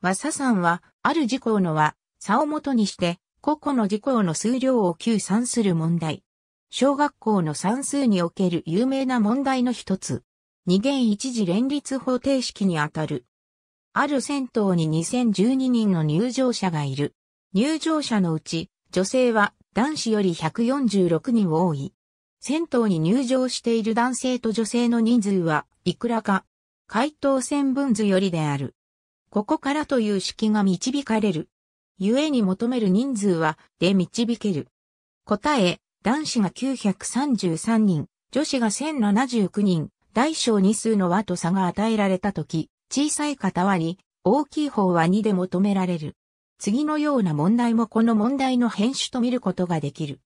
和佐さんは、ある事項の和、差をもとにして、個々の事項の数量を計算する問題。小学校の算数における有名な問題の一つ。二元一次連立方程式にあたる。ある銭湯に2012人の入場者がいる。入場者のうち、女性は男子より146人多い。銭湯に入場している男性と女性の人数はいくらか、回答線分図よりである。ここからという式が導かれる。故に求める人数は、で導ける。答え、男子が933人、女子が1079人、大小二数の和と差が与えられたとき、小さい方は2、大きい方は2で求められる。次のような問題もこの問題の編集と見ることができる。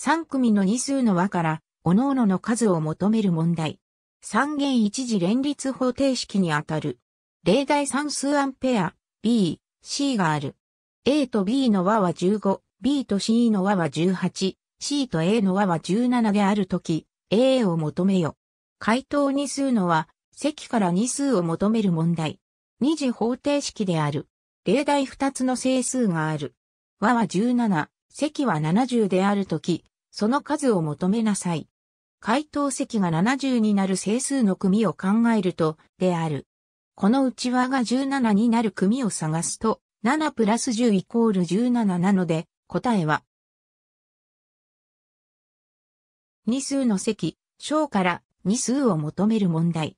3組の二数の和から、各々の数を求める問題。三元一次連立方程式にあたる。例題算数アンペア、B、C がある。A と B の和は15、B と C の和は18、C と A の和は17であるとき、A を求めよ。回答に数のは、積から二数を求める問題。二次方程式である。例題二つの整数がある。和は17、積は70であるとき、その数を求めなさい。回答積が70になる整数の組を考えると、である。この内輪が17になる組を探すと、7プラス10イコール17なので、答えは、二数の積、小から二数を求める問題。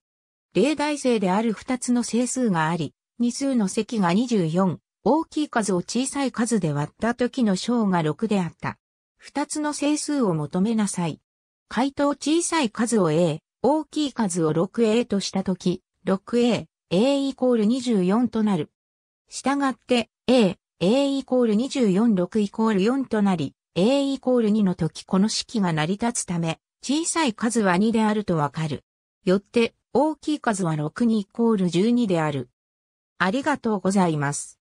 例題性である二つの整数があり、二数の積が24、大きい数を小さい数で割った時の小が6であった。二つの整数を求めなさい。回答小さい数を A、大きい数を 6A とした時、6A、A イコール24となる。したがって、A、A イコール24、6イコール4となり、A イコール2の時この式が成り立つため、小さい数は2であるとわかる。よって、大きい数は6にイコール12である。ありがとうございます。